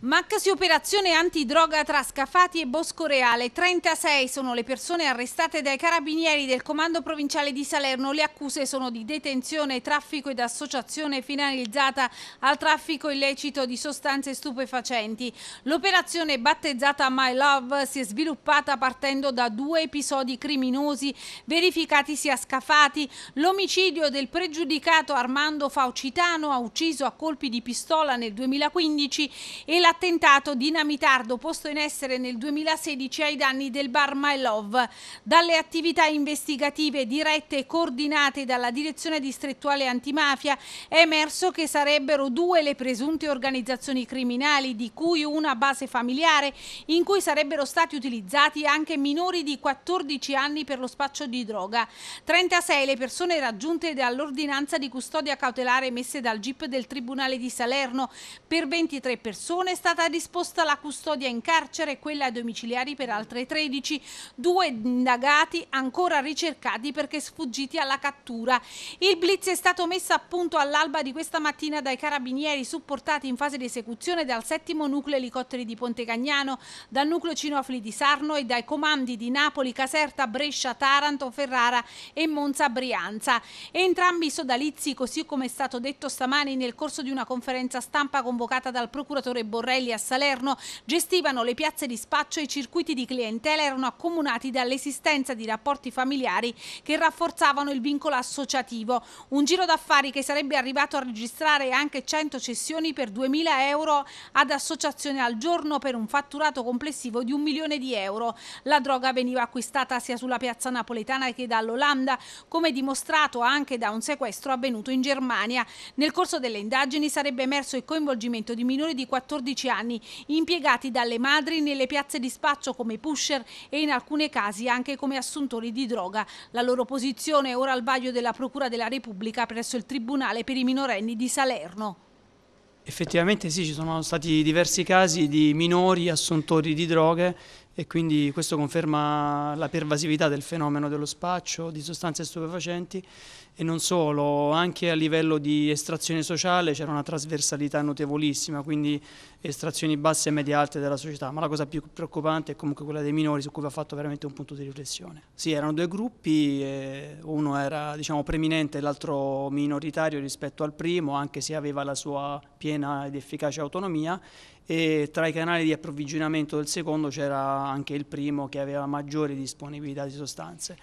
Maxi operazione antidroga tra Scafati e Bosco Reale. 36 sono le persone arrestate dai carabinieri del Comando Provinciale di Salerno. Le accuse sono di detenzione, traffico ed associazione finalizzata al traffico illecito di sostanze stupefacenti. L'operazione battezzata My Love si è sviluppata partendo da due episodi criminosi verificatisi a Scafati. L'omicidio del pregiudicato Armando Faucitano ha ucciso a colpi di pistola nel 2015 e la l'attentato dinamitardo posto in essere nel 2016 ai danni del bar My Love. Dalle attività investigative dirette e coordinate dalla Direzione Distrettuale Antimafia è emerso che sarebbero due le presunte organizzazioni criminali, di cui una base familiare, in cui sarebbero stati utilizzati anche minori di 14 anni per lo spaccio di droga. 36 le persone raggiunte dall'ordinanza di custodia cautelare emesse dal GIP del Tribunale di Salerno per 23 persone è stata disposta la custodia in carcere e quella ai domiciliari per altre 13, due indagati ancora ricercati perché sfuggiti alla cattura. Il blitz è stato messo a punto all'alba di questa mattina dai carabinieri supportati in fase di esecuzione dal settimo nucleo elicotteri di Ponte Cagnano, dal nucleo Cinofili di Sarno e dai comandi di Napoli, Caserta, Brescia, Taranto, Ferrara e Monza Brianza. Entrambi i sodalizi, così come è stato detto stamani nel corso di una conferenza stampa convocata dal procuratore Borghese, Borrelli a Salerno gestivano le piazze di spaccio e i circuiti di clientela erano accomunati dall'esistenza di rapporti familiari che rafforzavano il vincolo associativo. Un giro d'affari che sarebbe arrivato a registrare anche 100 cessioni per 2.000 euro ad associazione al giorno per un fatturato complessivo di un milione di euro. La droga veniva acquistata sia sulla piazza napoletana che dall'Olanda, come dimostrato anche da un sequestro avvenuto in Germania. Nel corso delle indagini sarebbe emerso il coinvolgimento di minori di 14 14 anni, impiegati dalle madri nelle piazze di spaccio come pusher e in alcuni casi anche come assuntori di droga. La loro posizione è ora al vaglio della Procura della Repubblica presso il Tribunale per i minorenni di Salerno. Effettivamente sì, ci sono stati diversi casi di minori assuntori di droghe e quindi questo conferma la pervasività del fenomeno dello spaccio di sostanze stupefacenti e non solo, anche a livello di estrazione sociale c'era una trasversalità notevolissima, quindi estrazioni basse e medie alte della società, ma la cosa più preoccupante è comunque quella dei minori su cui va fatto veramente un punto di riflessione. Sì, erano due gruppi, uno era diciamo, preminente e l'altro minoritario rispetto al primo, anche se aveva la sua piena ed efficace autonomia e tra i canali di approvvigionamento del secondo c'era anche il primo che aveva maggiore disponibilità di sostanze.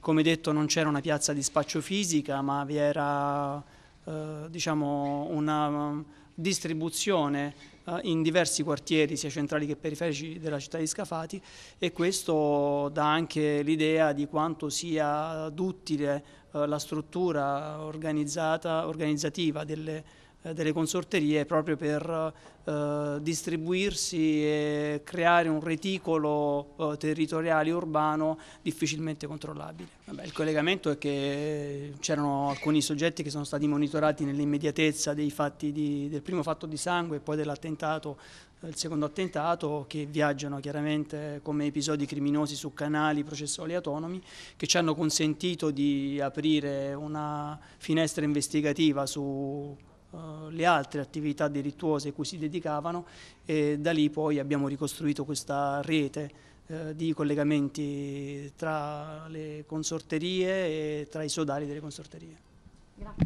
Come detto non c'era una piazza di spaccio fisica ma vi era eh, diciamo una mm, distribuzione eh, in diversi quartieri sia centrali che periferici della città di Scafati e questo dà anche l'idea di quanto sia duttile eh, la struttura organizzativa delle eh, delle consorterie proprio per eh, distribuirsi e creare un reticolo eh, territoriale urbano difficilmente controllabile. Vabbè, il collegamento è che c'erano alcuni soggetti che sono stati monitorati nell'immediatezza del primo fatto di sangue e poi dell'attentato eh, il secondo attentato che viaggiano chiaramente come episodi criminosi su canali processuali autonomi che ci hanno consentito di aprire una finestra investigativa su le altre attività delittuose cui si dedicavano e da lì poi abbiamo ricostruito questa rete eh, di collegamenti tra le consorterie e tra i sodali delle consorterie. Grazie.